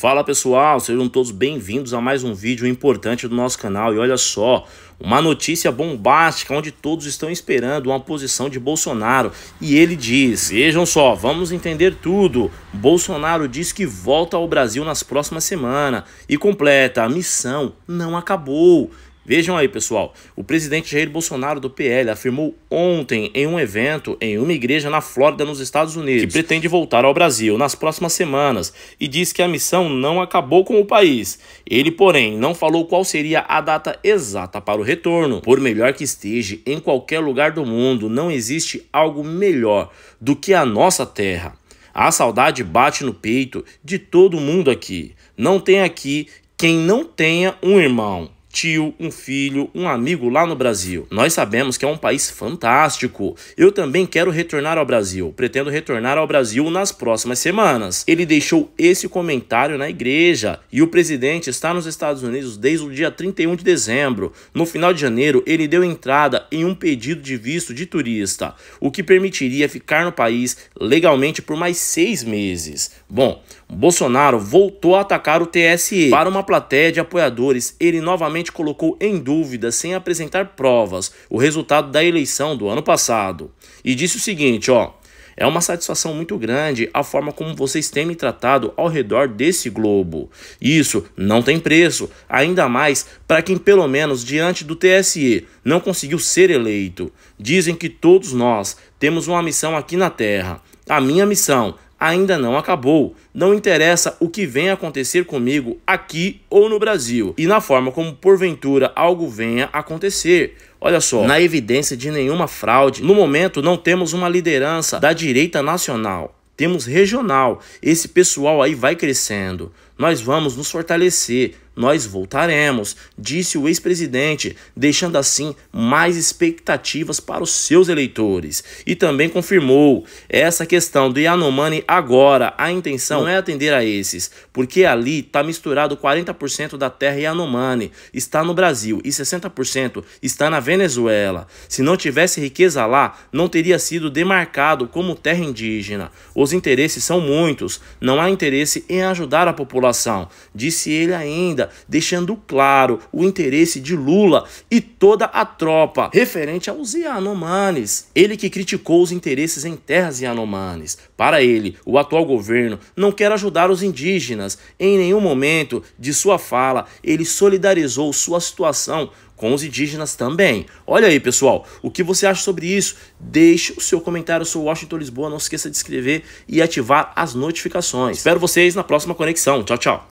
Fala pessoal, sejam todos bem-vindos a mais um vídeo importante do nosso canal e olha só, uma notícia bombástica onde todos estão esperando uma posição de Bolsonaro e ele diz, vejam só, vamos entender tudo, Bolsonaro diz que volta ao Brasil nas próximas semanas e completa, a missão não acabou, Vejam aí, pessoal, o presidente Jair Bolsonaro do PL afirmou ontem em um evento em uma igreja na Flórida, nos Estados Unidos, que pretende voltar ao Brasil nas próximas semanas e diz que a missão não acabou com o país. Ele, porém, não falou qual seria a data exata para o retorno. Por melhor que esteja em qualquer lugar do mundo, não existe algo melhor do que a nossa terra. A saudade bate no peito de todo mundo aqui. Não tem aqui quem não tenha um irmão tio, um filho, um amigo lá no Brasil. Nós sabemos que é um país fantástico. Eu também quero retornar ao Brasil. Pretendo retornar ao Brasil nas próximas semanas. Ele deixou esse comentário na igreja e o presidente está nos Estados Unidos desde o dia 31 de dezembro. No final de janeiro, ele deu entrada em um pedido de visto de turista, o que permitiria ficar no país legalmente por mais seis meses. Bom, Bolsonaro voltou a atacar o TSE. Para uma plateia de apoiadores, ele novamente colocou em dúvida, sem apresentar provas, o resultado da eleição do ano passado. E disse o seguinte, ó. É uma satisfação muito grande a forma como vocês têm me tratado ao redor desse globo. Isso não tem preço, ainda mais para quem, pelo menos diante do TSE, não conseguiu ser eleito. Dizem que todos nós temos uma missão aqui na Terra. A minha missão ainda não acabou. Não interessa o que venha acontecer comigo aqui ou no Brasil e na forma como porventura algo venha acontecer. Olha só, na evidência de nenhuma fraude, no momento não temos uma liderança da direita nacional temos regional. Esse pessoal aí vai crescendo. Nós vamos nos fortalecer. Nós voltaremos, disse o ex-presidente, deixando assim mais expectativas para os seus eleitores. E também confirmou essa questão do Yanomami agora, a intenção não é atender a esses, porque ali está misturado 40% da terra Yanomami, está no Brasil e 60% está na Venezuela. Se não tivesse riqueza lá, não teria sido demarcado como terra indígena. Os interesses são muitos, não há interesse em ajudar a população, disse ele ainda deixando claro o interesse de Lula e toda a tropa referente aos Yanomanes. Ele que criticou os interesses em terras Yanomanes. Para ele, o atual governo não quer ajudar os indígenas. Em nenhum momento de sua fala, ele solidarizou sua situação com os indígenas também. Olha aí, pessoal, o que você acha sobre isso? Deixe o seu comentário. Eu sou Washington Lisboa. Não esqueça de inscrever e ativar as notificações. Espero vocês na próxima conexão. Tchau, tchau.